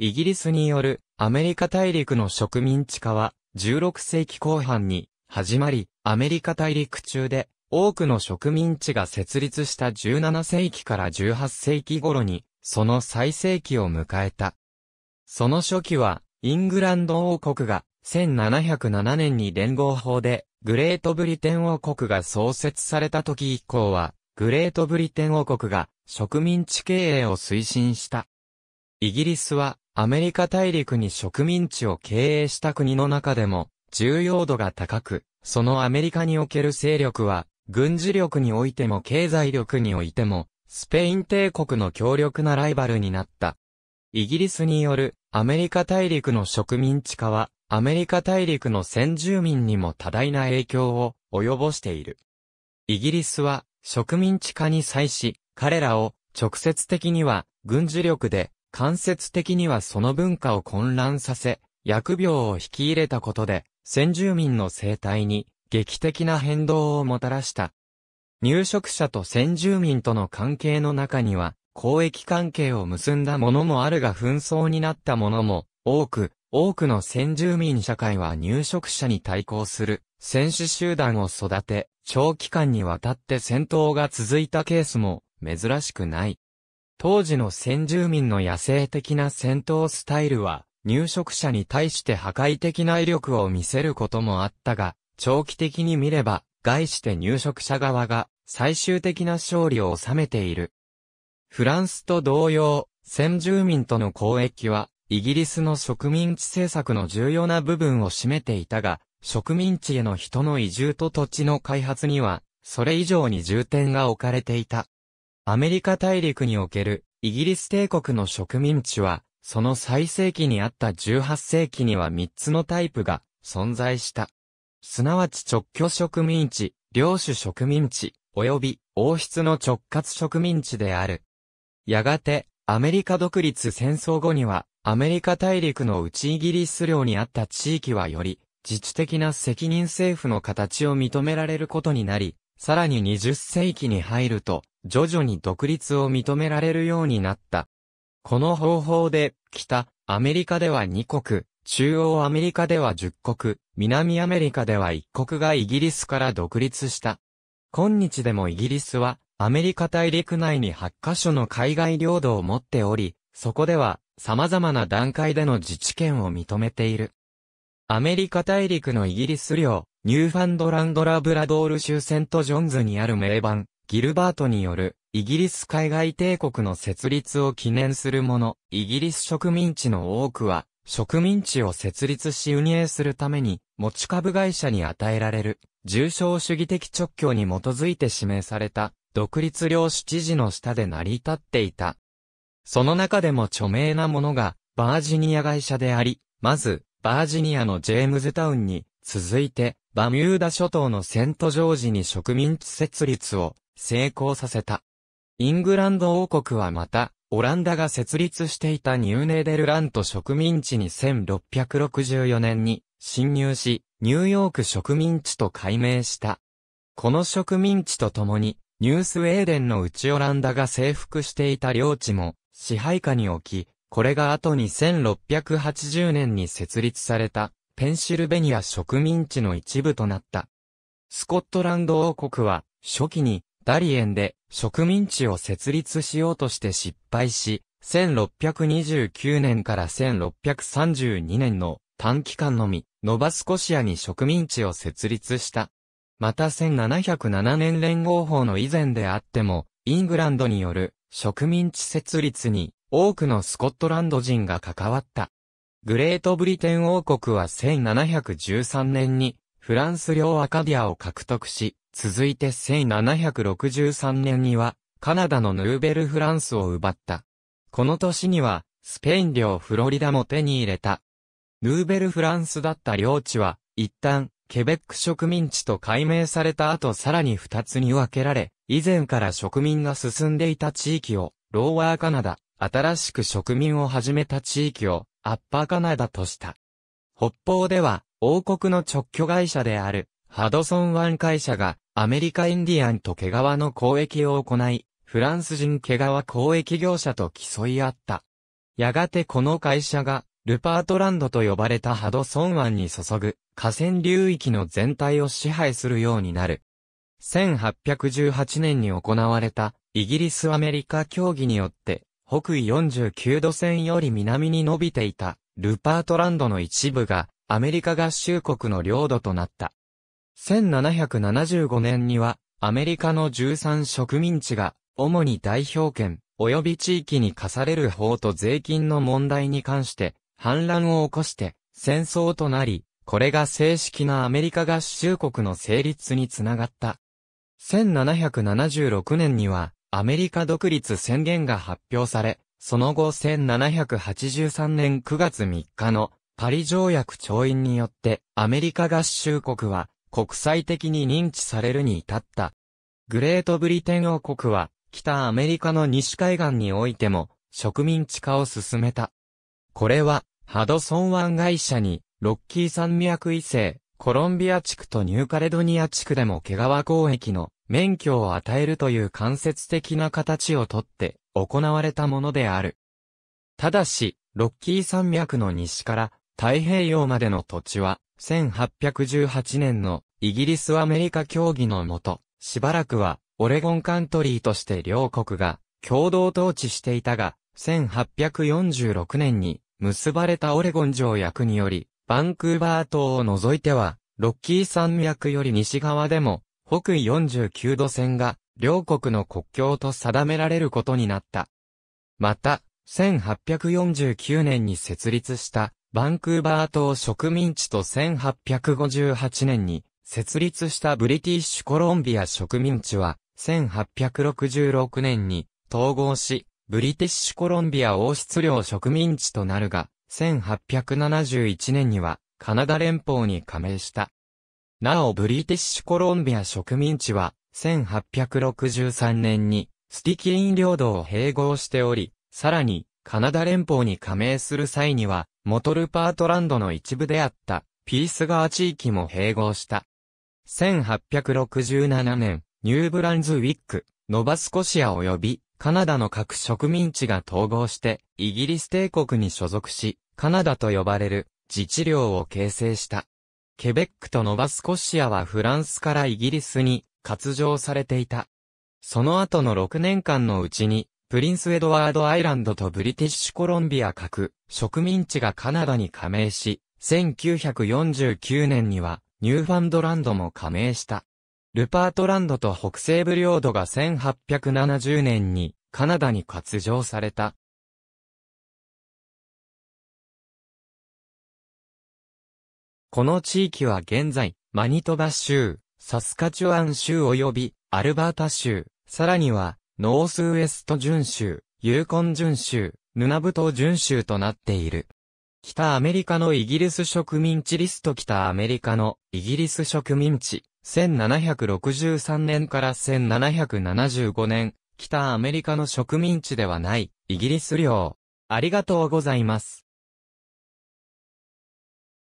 イギリスによるアメリカ大陸の植民地化は16世紀後半に始まり、アメリカ大陸中で多くの植民地が設立した17世紀から18世紀頃にその最盛期を迎えた。その初期はイングランド王国が1707年に連合法でグレートブリテン王国が創設された時以降はグレートブリテン王国が植民地経営を推進した。イギリスはアメリカ大陸に植民地を経営した国の中でも、重要度が高く、そのアメリカにおける勢力は、軍事力においても経済力においても、スペイン帝国の強力なライバルになった。イギリスによるアメリカ大陸の植民地化は、アメリカ大陸の先住民にも多大な影響を及ぼしている。イギリスは植民地化に際し、彼らを直接的には軍事力で間接的にはその文化を混乱させ、疫病を引き入れたことで、先住民の生態に劇的な変動をもたらした。入植者と先住民との関係の中には、交易関係を結んだものもあるが紛争になったものも多く、多くの先住民社会は入植者に対抗する戦士集団を育て、長期間にわたって戦闘が続いたケースも珍しくない。当時の先住民の野生的な戦闘スタイルは、入植者に対して破壊的な威力を見せることもあったが、長期的に見れば、概して入植者側が最終的な勝利を収めている。フランスと同様、先住民との交易は、イギリスの植民地政策の重要な部分を占めていたが、植民地への人の移住と土地の開発には、それ以上に重点が置かれていた。アメリカ大陸におけるイギリス帝国の植民地は、その最盛期にあった18世紀には3つのタイプが存在した。すなわち直居植民地、領主植民地、及び王室の直轄植民地である。やがて、アメリカ独立戦争後には、アメリカ大陸の内イギリス領にあった地域はより、自治的な責任政府の形を認められることになり、さらに20世紀に入ると、徐々に独立を認められるようになった。この方法で、北、アメリカでは2国、中央アメリカでは10国、南アメリカでは1国がイギリスから独立した。今日でもイギリスは、アメリカ大陸内に8カ所の海外領土を持っており、そこでは、様々な段階での自治権を認めている。アメリカ大陸のイギリス領、ニューファンドランドラブラドール州セントジョンズにある名番、ギルバートによる、イギリス海外帝国の設立を記念するもの、イギリス植民地の多くは、植民地を設立し運営するために、持ち株会社に与えられる、重症主義的直教に基づいて指名された、独立領主知事の下で成り立っていた。その中でも著名なものが、バージニア会社であり、まず、バージニアのジェームズタウンに、続いて、バミューダ諸島のセントジョージに植民地設立を成功させた。イングランド王国はまた、オランダが設立していたニューネーデルラント植民地に1664年に侵入し、ニューヨーク植民地と改名した。この植民地とともに、ニュースウェーデンの内オランダが征服していた領地も支配下に置き、これが後に1680年に設立されたペンシルベニア植民地の一部となった。スコットランド王国は初期にダリエンで植民地を設立しようとして失敗し、1629年から1632年の短期間のみ、ノバスコシアに植民地を設立した。また1707年連合法の以前であっても、イングランドによる植民地設立に多くのスコットランド人が関わった。グレートブリテン王国は1713年にフランス領アカディアを獲得し、続いて1763年には、カナダのヌーベルフランスを奪った。この年には、スペイン領フロリダも手に入れた。ヌーベルフランスだった領地は、一旦、ケベック植民地と改名された後さらに二つに分けられ、以前から植民が進んでいた地域を、ローワーカナダ、新しく植民を始めた地域を、アッパーカナダとした。北方では、王国の直居会社である、ハドソン湾会社が、アメリカインディアンと毛皮の交易を行い、フランス人毛皮交易業者と競い合った。やがてこの会社が、ルパートランドと呼ばれたハドソン湾に注ぐ河川流域の全体を支配するようになる。1818年に行われたイギリス・アメリカ協議によって北緯49度線より南に伸びていたルパートランドの一部がアメリカ合衆国の領土となった。1775年には、アメリカの13植民地が、主に代表権、及び地域に課される法と税金の問題に関して、反乱を起こして、戦争となり、これが正式なアメリカ合衆国の成立につながった。1776年には、アメリカ独立宣言が発表され、その後1783年9月3日のパリ条約調印によってアメリカ合衆国は国際的に認知されるに至った。グレートブリテン王国は北アメリカの西海岸においても植民地化を進めた。これはハドソン湾会社にロッキー山脈異西、コロンビア地区とニューカレドニア地区でも毛皮交易の免許を与えるという間接的な形をとって行われたものである。ただし、ロッキー山脈の西から太平洋までの土地は、1818年のイギリスアメリカ協議のもと、しばらくはオレゴンカントリーとして両国が共同統治していたが、1846年に結ばれたオレゴン条約により、バンクーバー島を除いては、ロッキー山脈より西側でも、北緯49度線が、両国の国境と定められることになった。また、1849年に設立した、バンクーバー島植民地と1858年に設立したブリティッシュコロンビア植民地は1866年に統合し、ブリティッシュコロンビア王室領植民地となるが、1871年にはカナダ連邦に加盟した。なおブリティッシュコロンビア植民地は1863年にスティキリン領土を併合しており、さらにカナダ連邦に加盟する際には、モトルパートランドの一部であった、ピース川地域も併合した。1867年、ニューブランズウィック、ノバスコシア及び、カナダの各植民地が統合して、イギリス帝国に所属し、カナダと呼ばれる自治領を形成した。ケベックとノバスコシアはフランスからイギリスに割譲されていた。その後の6年間のうちに、プリンスエドワードアイランドとブリティッシュコロンビア各植民地がカナダに加盟し、1949年にはニューファンドランドも加盟した。ルパートランドと北西部領土が1870年にカナダに割譲された。この地域は現在、マニトバ州、サスカチュアン州及びアルバータ州、さらにはノースウエスト巡州、ユーコン巡州、ヌナブト巡州となっている。北アメリカのイギリス植民地リスト北アメリカのイギリス植民地、1763年から1775年、北アメリカの植民地ではない、イギリス領。ありがとうございます。